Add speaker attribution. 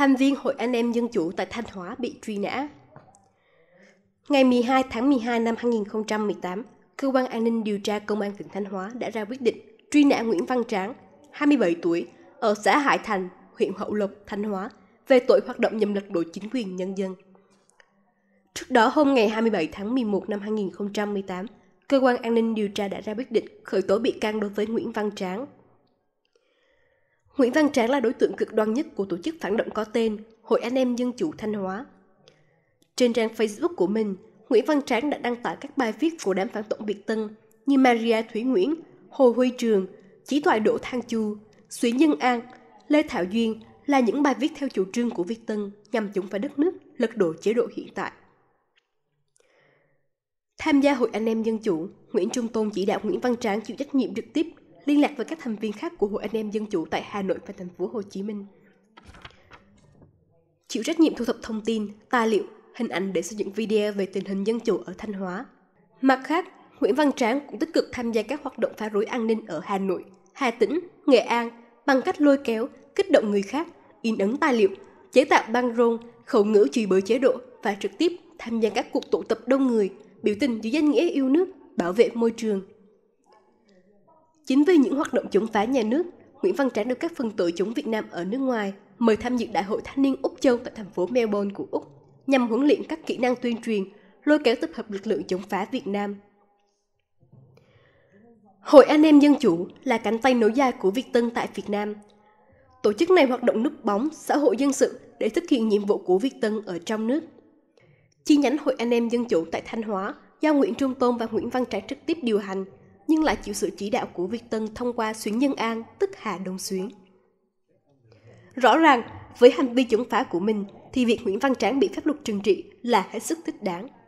Speaker 1: thành viên Hội Anh em Dân Chủ tại Thanh Hóa bị truy nã. Ngày 12 tháng 12 năm 2018, Cơ quan An ninh điều tra Công an tỉnh Thanh Hóa đã ra quyết định truy nã Nguyễn Văn Tráng, 27 tuổi, ở xã Hải Thành, huyện Hậu Lộc, Thanh Hóa, về tội hoạt động nhằm lật đổ chính quyền nhân dân. Trước đó hôm ngày 27 tháng 11 năm 2018, Cơ quan An ninh điều tra đã ra quyết định khởi tố bị can đối với Nguyễn Văn Tráng Nguyễn Văn Tráng là đối tượng cực đoan nhất của tổ chức phản động có tên Hội Anh em Dân chủ Thanh Hóa. Trên trang Facebook của mình, Nguyễn Văn Tráng đã đăng tải các bài viết của đám phản động Việt Tân như Maria Thủy Nguyễn, Hồ Huy Trường, Chỉ Toại Đỗ Thang Chu, Xuyến Nhân An, Lê Thảo Duyên là những bài viết theo chủ trương của Việt Tân nhằm chống phá đất nước, lật đổ chế độ hiện tại. Tham gia Hội Anh em Dân Chủ, Nguyễn Trung Tôn chỉ đạo Nguyễn Văn Tráng chịu trách nhiệm trực tiếp liên lạc với các thành viên khác của Hội Anh em Dân Chủ tại Hà Nội và thành phố Hồ Chí Minh. Chịu trách nhiệm thu thập thông tin, tài liệu, hình ảnh để xây dựng video về tình hình dân chủ ở Thanh Hóa. Mặt khác, Nguyễn Văn Tráng cũng tích cực tham gia các hoạt động phá rối an ninh ở Hà Nội, Hà Tĩnh, Nghệ An bằng cách lôi kéo, kích động người khác, in ấn tài liệu, chế tạo băng rôn, khẩu ngữ chửi bới chế độ và trực tiếp tham gia các cuộc tụ tập đông người, biểu tình dưới danh nghĩa yêu nước, bảo vệ môi trường, Chính vì những hoạt động chống phá nhà nước, Nguyễn Văn Tráng được các phần tử chống Việt Nam ở nước ngoài mời tham dự Đại hội Thanh niên Úc Châu tại thành phố Melbourne của Úc nhằm huấn luyện các kỹ năng tuyên truyền, lôi kéo tập hợp lực lượng chống phá Việt Nam. Hội Anh em Dân Chủ là cánh tay nối dài của Việt Tân tại Việt Nam. Tổ chức này hoạt động núp bóng xã hội dân sự để thực hiện nhiệm vụ của Việt Tân ở trong nước. Chi nhánh Hội Anh em Dân Chủ tại Thanh Hóa do Nguyễn Trung Tôn và Nguyễn Văn Tráng trực tiếp điều hành – nhưng lại chịu sự chỉ đạo của Việt Tân thông qua Xuyến Nhân An, tức Hà Đông Xuyến. Rõ ràng, với hành vi chống phá của mình, thì việc Nguyễn Văn Tráng bị pháp luật trừng trị là hết sức thích đáng.